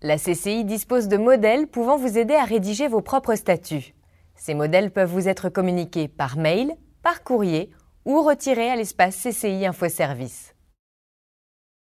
La CCI dispose de modèles pouvant vous aider à rédiger vos propres statuts. Ces modèles peuvent vous être communiqués par mail, par courrier ou retirés à l'espace CCI Info Service.